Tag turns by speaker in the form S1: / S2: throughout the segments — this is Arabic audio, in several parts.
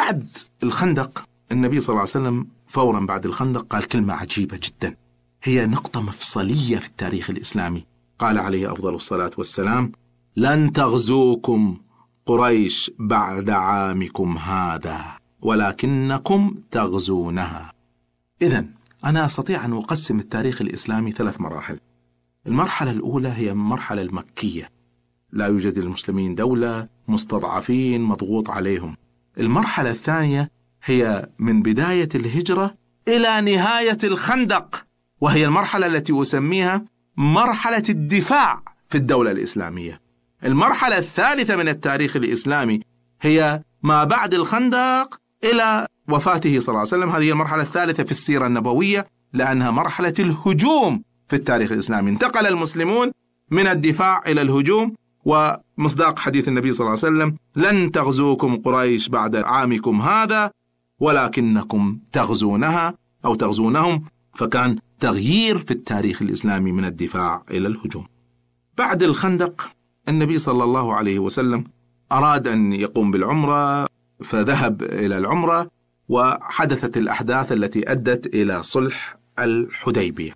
S1: بعد الخندق النبي صلى الله عليه وسلم فورا بعد الخندق قال كلمة عجيبة جدا هي نقطة مفصلية في التاريخ الإسلامي قال عليه أفضل الصلاة والسلام لن تغزوكم قريش بعد عامكم هذا ولكنكم تغزونها إذا أنا أستطيع أن أقسم التاريخ الإسلامي ثلاث مراحل المرحلة الأولى هي المرحلة المكية لا يوجد للمسلمين دولة مستضعفين مضغوط عليهم المرحلة الثانية هي من بداية الهجرة إلى نهاية الخندق وهي المرحلة التي أسميها مرحلة الدفاع في الدولة الإسلامية المرحلة الثالثة من التاريخ الإسلامي هي ما بعد الخندق إلى وفاته صلى الله عليه وسلم هذه المرحلة الثالثة في السيرة النبوية لأنها مرحلة الهجوم في التاريخ الإسلامي انتقل المسلمون من الدفاع إلى الهجوم ومصداق حديث النبي صلى الله عليه وسلم لن تغزوكم قريش بعد عامكم هذا ولكنكم تغزونها أو تغزونهم فكان تغيير في التاريخ الإسلامي من الدفاع إلى الهجوم بعد الخندق النبي صلى الله عليه وسلم أراد أن يقوم بالعمرة فذهب إلى العمرة وحدثت الأحداث التي أدت إلى صلح الحديبية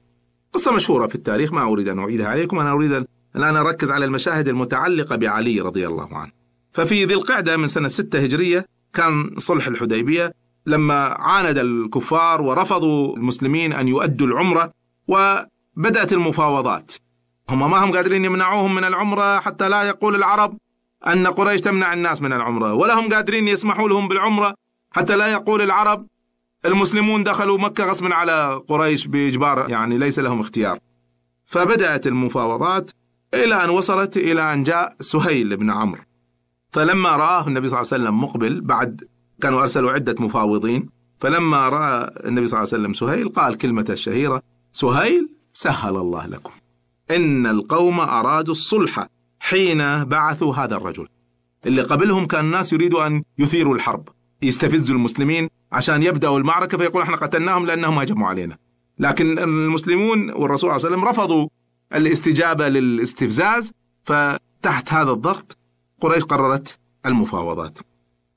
S1: قصة مشهورة في التاريخ ما أريد أن أعيدها عليكم أنا أريد أن الآن أركز على المشاهد المتعلقة بعلي رضي الله عنه ففي ذي القعدة من سنة 6 هجرية كان صلح الحديبية لما عاند الكفار ورفضوا المسلمين أن يؤدوا العمرة وبدأت المفاوضات هم ما هم قادرين يمنعوهم من العمرة حتى لا يقول العرب أن قريش تمنع الناس من العمرة ولا هم قادرين يسمحوا لهم بالعمرة حتى لا يقول العرب المسلمون دخلوا مكة غصبا على قريش بإجبار يعني ليس لهم اختيار فبدأت المفاوضات إلى أن وصلت إلى أن جاء سهيل بن عمرو فلما رآه النبي صلى الله عليه وسلم مقبل بعد كانوا أرسلوا عدة مفاوضين فلما رأى النبي صلى الله عليه وسلم سهيل قال كلمة الشهيرة سهيل سهل الله لكم إن القوم أرادوا الصلح حين بعثوا هذا الرجل اللي قبلهم كان الناس يريدوا أن يثيروا الحرب يستفزوا المسلمين عشان يبدأوا المعركة فيقول احنا قتلناهم لأنهم هجموا علينا لكن المسلمون والرسول صلى الله عليه وسلم رفضوا الاستجابة للاستفزاز فتحت هذا الضغط قريش قررت المفاوضات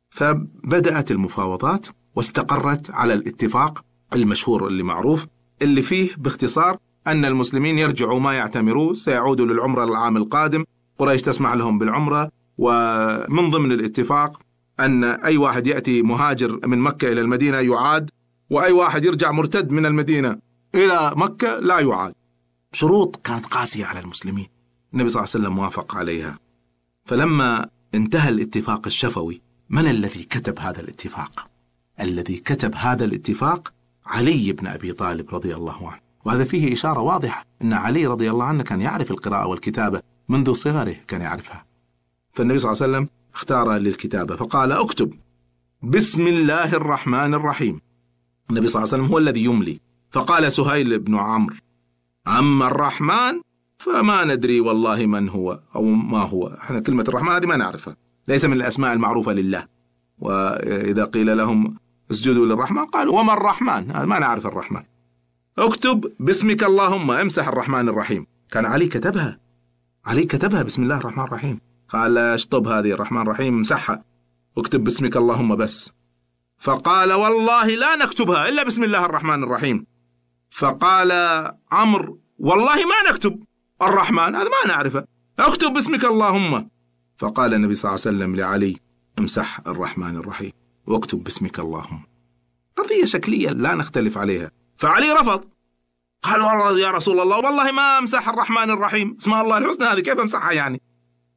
S1: فبدأت المفاوضات واستقرت على الاتفاق المشهور اللي معروف اللي فيه باختصار أن المسلمين يرجعوا ما يعتمروه سيعودوا للعمرة العام القادم قريش تسمح لهم بالعمرة ومن ضمن الاتفاق أن أي واحد يأتي مهاجر من مكة إلى المدينة يعاد وأي واحد يرجع مرتد من المدينة إلى مكة لا يعاد شروط كانت قاسية على المسلمين النبي صلى الله عليه وسلم وافق عليها فلما انتهى الاتفاق الشفوي من الذي كتب هذا الاتفاق الذي كتب هذا الاتفاق علي بن أبي طالب رضي الله عنه وهذا فيه إشارة واضحة أن علي رضي الله عنه كان يعرف القراءة والكتابة منذ صغره كان يعرفها فالنبي صلى الله عليه وسلم اختار للكتابة فقال اكتب بسم الله الرحمن الرحيم النبي صلى الله عليه وسلم هو الذي يملي فقال سهيل بن عمرو أما الرحمن فما ندري والله من هو أو ما هو احنا كلمة الرحمن هذه ما نعرفها ليس من الأسماء المعروفة لله وإذا قيل لهم اسجدوا للرحمن قالوا وما الرحمن ما نعرف الرحمن اكتب باسمك اللهم امسح الرحمن الرحيم كان علي كتبها علي كتبها بسم الله الرحمن الرحيم قال اشطب هذه الرحمن الرحيم امسحها اكتب باسمك اللهم بس فقال والله لا نكتبها إلا بسم الله الرحمن الرحيم فقال عمرو والله ما نكتب الرحمن هذا ما نعرفه اكتب باسمك اللهم فقال النبي صلى الله عليه وسلم لعلي امسح الرحمن الرحيم واكتب باسمك اللهم قضية شكلية لا نختلف عليها فعلي رفض قال والله يا رسول الله والله ما امسح الرحمن الرحيم اسماء الله الحسنى هذه كيف امسحها يعني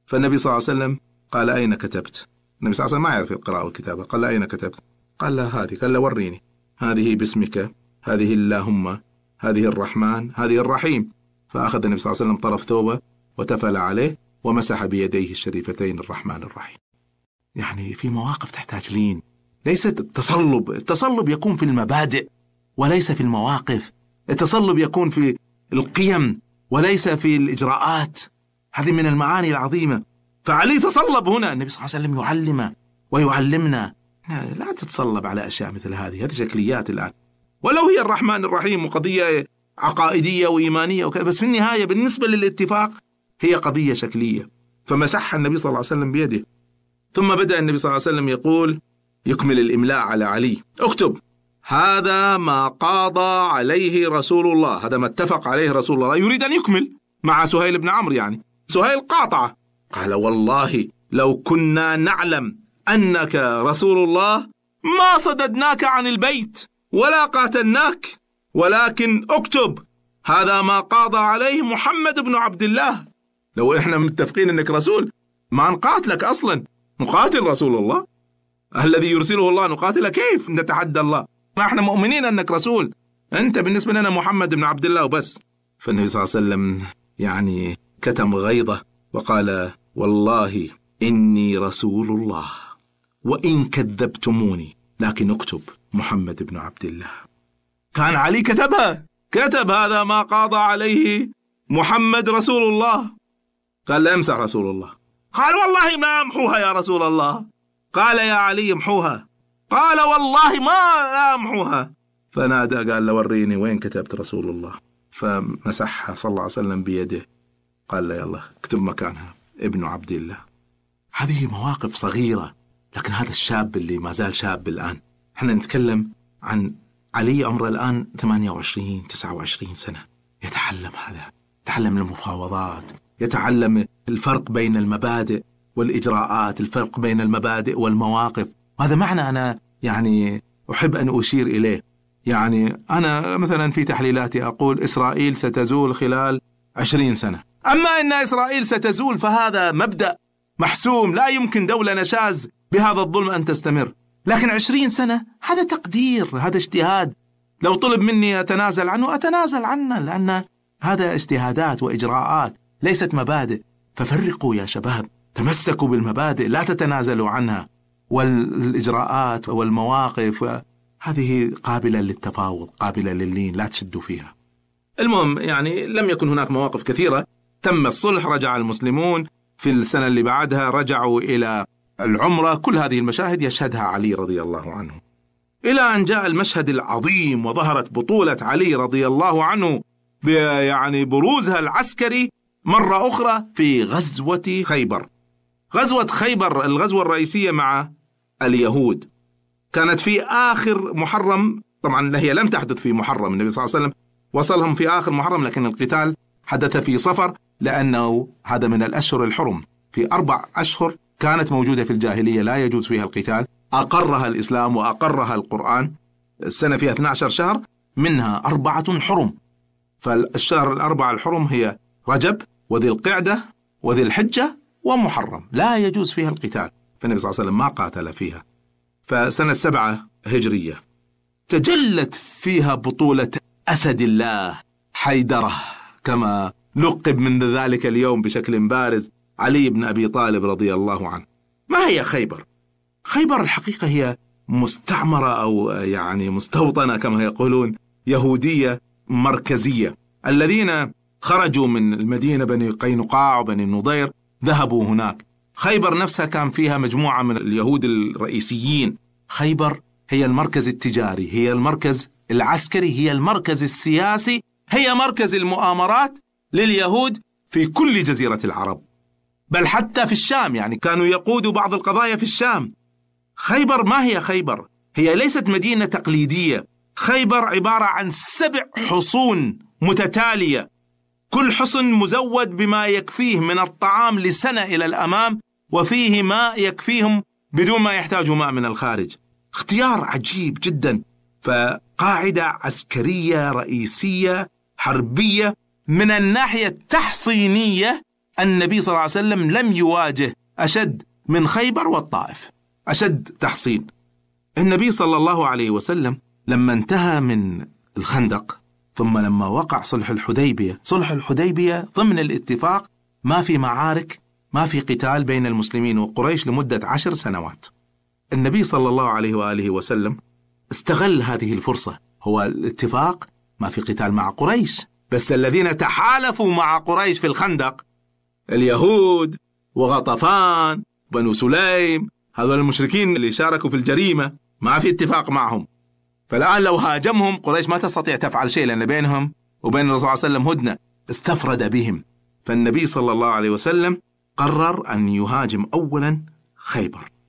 S1: فالنبي صلى الله عليه وسلم قال أين كتبت النبي صلى الله عليه وسلم ما يعرف القراءة والكتابة قال أين كتبت قال لا هذه قال له وريني هذه باسمك هذه اللهم هذه الرحمن هذه الرحيم فأخذ النبي صلى الله عليه وسلم طرف ثوبه وتفل عليه ومسح بيديه الشريفتين الرحمن الرحيم يعني في مواقف تحتاج لين ليست التصلب التصلب يكون في المبادئ وليس في المواقف التصلب يكون في القيم وليس في الإجراءات هذه من المعاني العظيمة فعلي تصلب هنا النبي صلى الله عليه وسلم يعلمه ويعلمنا لا تتصلب على أشياء مثل هذه هذه شكليات الآن ولو هي الرحمن الرحيم وقضية عقائدية وإيمانية وكذا بس في النهاية بالنسبة للاتفاق هي قضية شكلية فمسحها النبي صلى الله عليه وسلم بيده ثم بدأ النبي صلى الله عليه وسلم يقول يكمل الإملاء على علي اكتب هذا ما قاضى عليه رسول الله هذا ما اتفق عليه رسول الله يريد أن يكمل مع سهيل بن عمرو يعني سهيل قاطعه قال والله لو كنا نعلم أنك رسول الله ما صددناك عن البيت ولا قاتلناك ولكن اكتب هذا ما قاضى عليه محمد بن عبد الله لو احنا متفقين انك رسول ما نقاتلك اصلا نقاتل رسول الله الذي يرسله الله نقاتله كيف نتحدى الله ما احنا مؤمنين انك رسول انت بالنسبه لنا محمد بن عبد الله وبس فالنبي صلى الله عليه وسلم يعني كتم غيظه وقال والله اني رسول الله وان كذبتموني لكن اكتب محمد بن عبد الله كان علي كتبها كتب هذا ما قاضى عليه محمد رسول الله قال لا امسح رسول الله قال والله ما امحوها يا رسول الله قال يا علي امحوها قال والله ما امحوها فنادى قال له وريني وين كتبت رسول الله فمسحها صلى الله عليه وسلم بيده قال له يلا اكتب مكانها ابن عبد الله هذه مواقف صغيره لكن هذا الشاب اللي ما زال شاب الآن احنا نتكلم عن علي عمره الآن 28 29 سنة يتعلم هذا يتعلم المفاوضات يتعلم الفرق بين المبادئ والإجراءات الفرق بين المبادئ والمواقف هذا معنى أنا يعني أحب أن أشير إليه يعني أنا مثلا في تحليلاتي أقول إسرائيل ستزول خلال عشرين سنة أما أن إسرائيل ستزول فهذا مبدأ محسوم لا يمكن دولة نشاز بهذا الظلم أن تستمر لكن عشرين سنة هذا تقدير هذا اجتهاد لو طلب مني أتنازل عنه أتنازل عنه لأن هذا اجتهادات وإجراءات ليست مبادئ ففرقوا يا شباب تمسكوا بالمبادئ لا تتنازلوا عنها والإجراءات والمواقف هذه قابلة للتفاوض قابلة للين لا تشدوا فيها المهم يعني لم يكن هناك مواقف كثيرة تم الصلح رجع المسلمون في السنة اللي بعدها رجعوا إلى العمرة كل هذه المشاهد يشهدها علي رضي الله عنه إلى أن جاء المشهد العظيم وظهرت بطولة علي رضي الله عنه يعني بروزها العسكري مرة أخرى في غزوة خيبر غزوة خيبر الغزوة الرئيسية مع اليهود كانت في آخر محرم طبعا هي لم تحدث في محرم النبي صلى الله عليه وسلم وصلهم في آخر محرم لكن القتال حدث في صفر لأنه هذا من الأشهر الحرم في أربع أشهر كانت موجودة في الجاهلية لا يجوز فيها القتال أقرها الإسلام وأقرها القرآن السنة فيها 12 شهر منها أربعة حرم فالشهر الأربعة الحرم هي رجب وذي القعدة وذي الحجة ومحرم لا يجوز فيها القتال فالنبي صلى الله عليه وسلم ما قاتل فيها فسنة سبعة هجرية تجلت فيها بطولة أسد الله حيدرة كما لقب من ذلك اليوم بشكل بارز علي بن أبي طالب رضي الله عنه ما هي خيبر؟ خيبر الحقيقة هي مستعمرة أو يعني مستوطنة كما يقولون يهودية مركزية الذين خرجوا من المدينة بني قينقاع وبني النضير ذهبوا هناك خيبر نفسها كان فيها مجموعة من اليهود الرئيسيين خيبر هي المركز التجاري هي المركز العسكري هي المركز السياسي هي مركز المؤامرات لليهود في كل جزيرة العرب بل حتى في الشام يعني كانوا يقودوا بعض القضايا في الشام خيبر ما هي خيبر هي ليست مدينة تقليدية خيبر عبارة عن سبع حصون متتالية كل حصن مزود بما يكفيه من الطعام لسنة إلى الأمام وفيه ماء يكفيهم بدون ما يحتاجوا ماء من الخارج اختيار عجيب جدا فقاعدة عسكرية رئيسية حربية من الناحية التحصينية النبي صلى الله عليه وسلم لم يواجه أشد من خيبر والطائف أشد تحصين النبي صلى الله عليه وسلم لما انتهى من الخندق ثم لما وقع صلح الحديبية صلح الحديبية ضمن الاتفاق ما في معارك ما في قتال بين المسلمين وقريش لمدة عشر سنوات النبي صلى الله عليه وآله وسلم استغل هذه الفرصة هو الاتفاق ما في قتال مع قريش بس الذين تحالفوا مع قريش في الخندق اليهود وغطفان بنو سليم هذول المشركين اللي شاركوا في الجريمة ما في اتفاق معهم فالآن لو هاجمهم قريش ما تستطيع تفعل شيء لأن بينهم وبين الرسول صلى الله عليه وسلم هدنة استفرد بهم فالنبي صلى الله عليه وسلم قرر أن يهاجم أولا خيبر